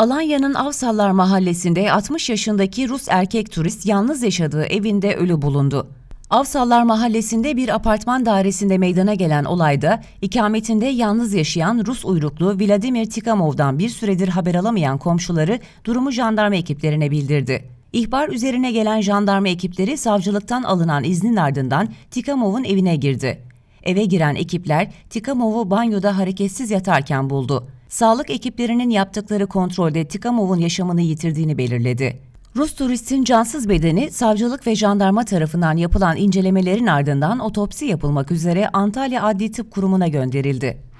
Alanya'nın Avsallar mahallesinde 60 yaşındaki Rus erkek turist yalnız yaşadığı evinde ölü bulundu. Avsallar mahallesinde bir apartman dairesinde meydana gelen olayda ikametinde yalnız yaşayan Rus uyruklu Vladimir Tikamov'dan bir süredir haber alamayan komşuları durumu jandarma ekiplerine bildirdi. İhbar üzerine gelen jandarma ekipleri savcılıktan alınan iznin ardından Tikamov'un evine girdi. Eve giren ekipler Tikamov'u banyoda hareketsiz yatarken buldu sağlık ekiplerinin yaptıkları kontrolde Tikamov'un yaşamını yitirdiğini belirledi. Rus turistin cansız bedeni savcılık ve jandarma tarafından yapılan incelemelerin ardından otopsi yapılmak üzere Antalya Adli Tıp Kurumu'na gönderildi.